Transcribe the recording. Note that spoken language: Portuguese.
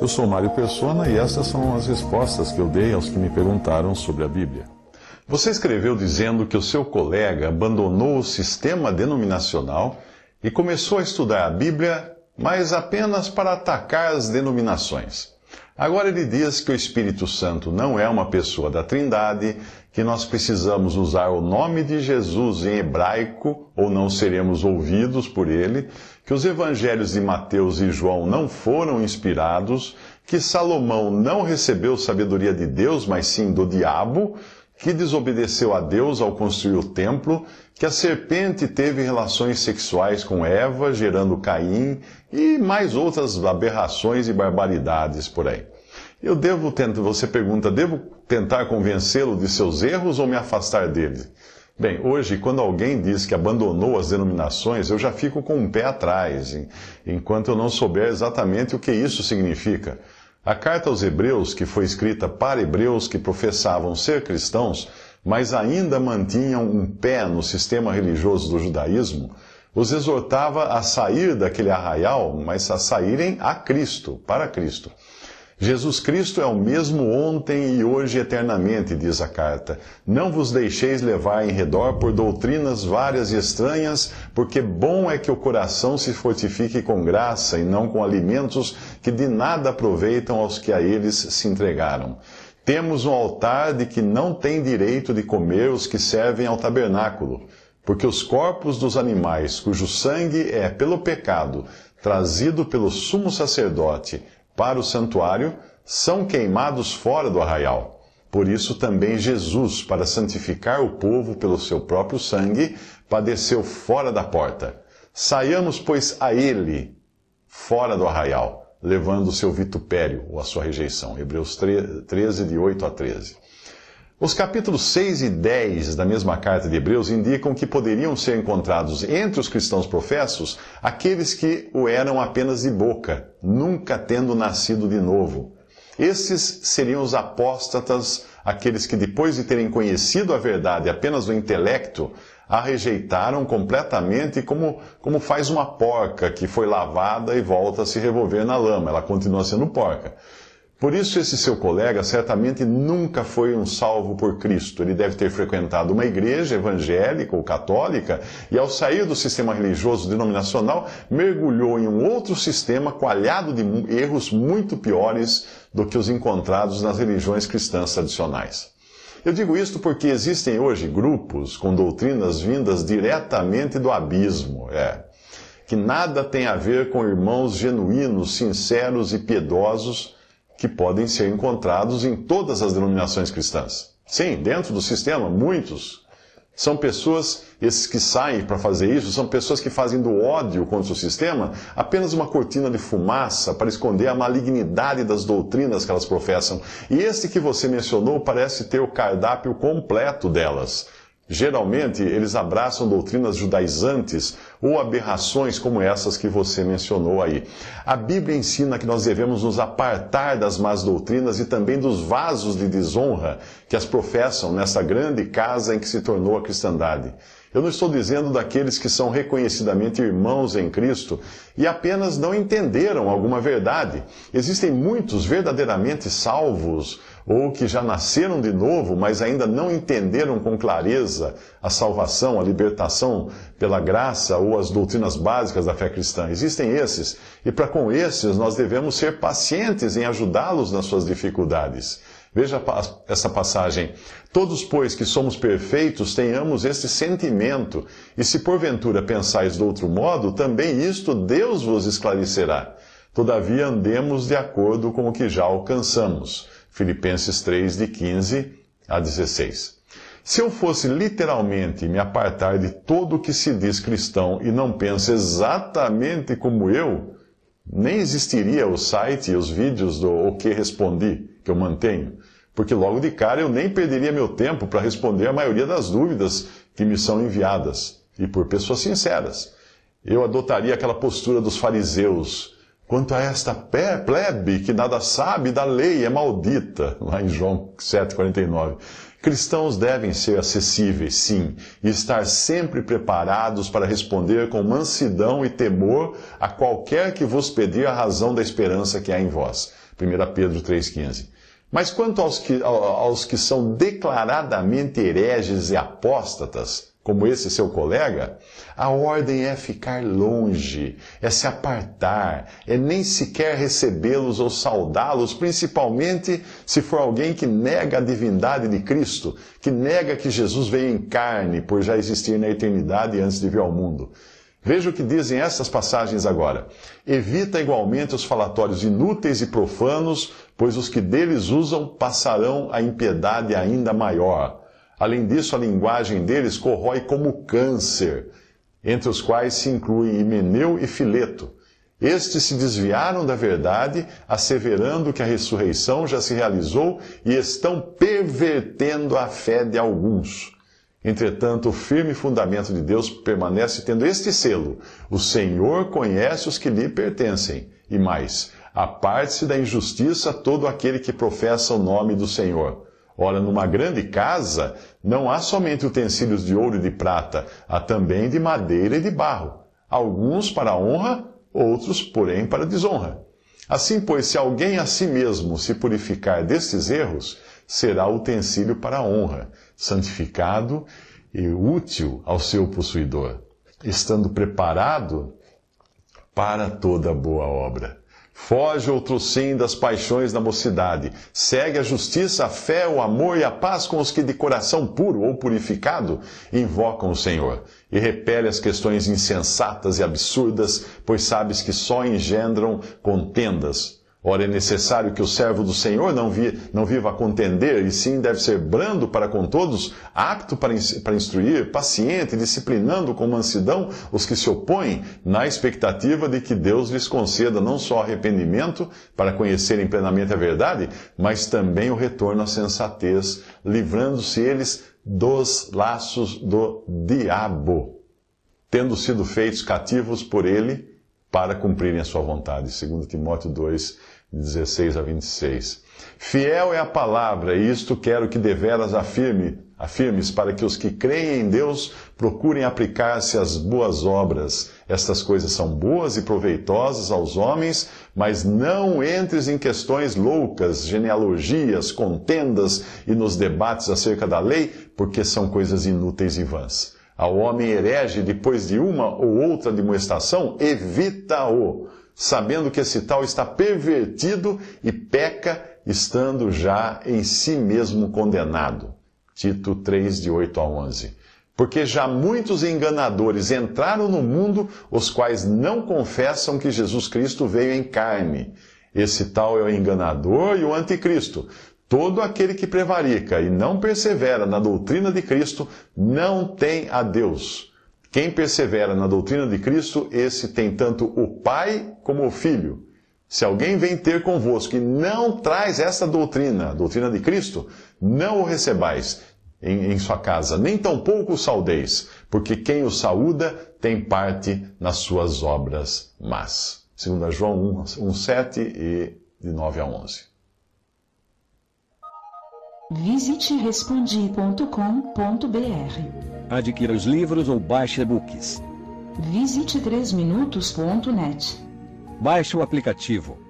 Eu sou Mário Persona e estas são as respostas que eu dei aos que me perguntaram sobre a Bíblia. Você escreveu dizendo que o seu colega abandonou o sistema denominacional e começou a estudar a Bíblia, mas apenas para atacar as denominações. Agora ele diz que o Espírito Santo não é uma pessoa da Trindade, que nós precisamos usar o nome de Jesus em hebraico ou não seremos ouvidos por ele, que os evangelhos de Mateus e João não foram inspirados, que Salomão não recebeu sabedoria de Deus, mas sim do diabo, que desobedeceu a Deus ao construir o templo, que a serpente teve relações sexuais com Eva, gerando Caim, e mais outras aberrações e barbaridades por aí. Eu devo tentar, você pergunta, devo tentar convencê-lo de seus erros ou me afastar dele? Bem, hoje, quando alguém diz que abandonou as denominações, eu já fico com um pé atrás, enquanto eu não souber exatamente o que isso significa. A carta aos Hebreus, que foi escrita para hebreus que professavam ser cristãos, mas ainda mantinham um pé no sistema religioso do judaísmo, os exortava a sair daquele arraial, mas a saírem a Cristo, para Cristo. Jesus Cristo é o mesmo ontem e hoje eternamente, diz a carta. Não vos deixeis levar em redor por doutrinas várias e estranhas, porque bom é que o coração se fortifique com graça e não com alimentos que de nada aproveitam aos que a eles se entregaram. Temos um altar de que não tem direito de comer os que servem ao tabernáculo, porque os corpos dos animais, cujo sangue é pelo pecado, trazido pelo sumo sacerdote, para o santuário são queimados fora do arraial. Por isso também Jesus, para santificar o povo pelo seu próprio sangue, padeceu fora da porta. Saiamos, pois, a ele, fora do arraial, levando o seu vitupério ou a sua rejeição. Hebreus 13, de 8 a 13. Os capítulos 6 e 10 da mesma carta de Hebreus indicam que poderiam ser encontrados entre os cristãos professos aqueles que o eram apenas de boca, nunca tendo nascido de novo. Esses seriam os apóstatas, aqueles que depois de terem conhecido a verdade apenas do intelecto, a rejeitaram completamente, como, como faz uma porca que foi lavada e volta a se revolver na lama. Ela continua sendo porca. Por isso, esse seu colega certamente nunca foi um salvo por Cristo. Ele deve ter frequentado uma igreja evangélica ou católica e, ao sair do sistema religioso denominacional, mergulhou em um outro sistema coalhado de erros muito piores do que os encontrados nas religiões cristãs tradicionais. Eu digo isto porque existem hoje grupos com doutrinas vindas diretamente do abismo, é, que nada tem a ver com irmãos genuínos, sinceros e piedosos que podem ser encontrados em todas as denominações cristãs. Sim, dentro do sistema, muitos. São pessoas, esses que saem para fazer isso, são pessoas que fazem do ódio contra o sistema apenas uma cortina de fumaça para esconder a malignidade das doutrinas que elas professam. E esse que você mencionou parece ter o cardápio completo delas. Geralmente, eles abraçam doutrinas judaizantes ou aberrações como essas que você mencionou aí. A Bíblia ensina que nós devemos nos apartar das más doutrinas e também dos vasos de desonra que as professam nessa grande casa em que se tornou a cristandade. Eu não estou dizendo daqueles que são reconhecidamente irmãos em Cristo e apenas não entenderam alguma verdade. Existem muitos verdadeiramente salvos ou que já nasceram de novo, mas ainda não entenderam com clareza a salvação, a libertação pela graça ou as doutrinas básicas da fé cristã. Existem esses, e para com esses nós devemos ser pacientes em ajudá-los nas suas dificuldades. Veja essa passagem. Todos, pois, que somos perfeitos, tenhamos este sentimento, e se porventura pensais de outro modo, também isto Deus vos esclarecerá. Todavia, andemos de acordo com o que já alcançamos. Filipenses 3, de 15 a 16. Se eu fosse literalmente me apartar de todo o que se diz cristão e não pensa exatamente como eu, nem existiria o site e os vídeos do O que Respondi, que eu mantenho, porque logo de cara eu nem perderia meu tempo para responder a maioria das dúvidas que me são enviadas, e por pessoas sinceras. Eu adotaria aquela postura dos fariseus, Quanto a esta plebe que nada sabe da lei, é maldita, lá em João 7,49. Cristãos devem ser acessíveis, sim, e estar sempre preparados para responder com mansidão e temor a qualquer que vos pedir a razão da esperança que há em vós. 1 Pedro 3,15. Mas quanto aos que, aos que são declaradamente hereges e apóstatas, como esse seu colega, a ordem é ficar longe, é se apartar, é nem sequer recebê-los ou saudá-los, principalmente se for alguém que nega a divindade de Cristo, que nega que Jesus veio em carne por já existir na eternidade antes de vir ao mundo. Veja o que dizem essas passagens agora. Evita igualmente os falatórios inúteis e profanos, pois os que deles usam passarão a impiedade ainda maior. Além disso, a linguagem deles corrói como câncer, entre os quais se incluem Himeneu e Fileto. Estes se desviaram da verdade, asseverando que a ressurreição já se realizou e estão pervertendo a fé de alguns. Entretanto, o firme fundamento de Deus permanece tendo este selo: O Senhor conhece os que lhe pertencem. E mais: aparte-se da injustiça todo aquele que professa o nome do Senhor. Ora, numa grande casa não há somente utensílios de ouro e de prata, há também de madeira e de barro, alguns para honra, outros, porém, para desonra. Assim, pois, se alguém a si mesmo se purificar destes erros, será utensílio para honra, santificado e útil ao seu possuidor, estando preparado para toda boa obra. Foge sim das paixões da mocidade. Segue a justiça, a fé, o amor e a paz com os que de coração puro ou purificado invocam o Senhor. E repele as questões insensatas e absurdas, pois sabes que só engendram contendas Ora, é necessário que o servo do Senhor não, vi, não viva a contender, e sim deve ser brando para com todos, apto para, para instruir, paciente, disciplinando com mansidão os que se opõem, na expectativa de que Deus lhes conceda não só arrependimento para conhecerem plenamente a verdade, mas também o retorno à sensatez, livrando-se eles dos laços do diabo, tendo sido feitos cativos por ele para cumprirem a sua vontade. 2 Timóteo 2, 16 a 26. Fiel é a palavra, e isto quero que deveras afirme, afirmes, para que os que creem em Deus procurem aplicar-se às boas obras. Estas coisas são boas e proveitosas aos homens, mas não entres em questões loucas, genealogias, contendas e nos debates acerca da lei, porque são coisas inúteis e vãs ao homem herege depois de uma ou outra demonstração, evita-o, sabendo que esse tal está pervertido e peca, estando já em si mesmo condenado. Tito 3, de 8 a 11. Porque já muitos enganadores entraram no mundo, os quais não confessam que Jesus Cristo veio em carne. Esse tal é o enganador e o anticristo. Todo aquele que prevarica e não persevera na doutrina de Cristo não tem a Deus. Quem persevera na doutrina de Cristo, esse tem tanto o Pai como o Filho. Se alguém vem ter convosco e não traz essa doutrina, a doutrina de Cristo, não o recebais em, em sua casa, nem tampouco o saudeis, porque quem o saúda tem parte nas suas obras más. 2 João 1, 1 7 e de 9 a 11. Visite respondi.com.br. Adquira os livros ou baixe e-books. Visite 3minutos.net. Baixe o aplicativo.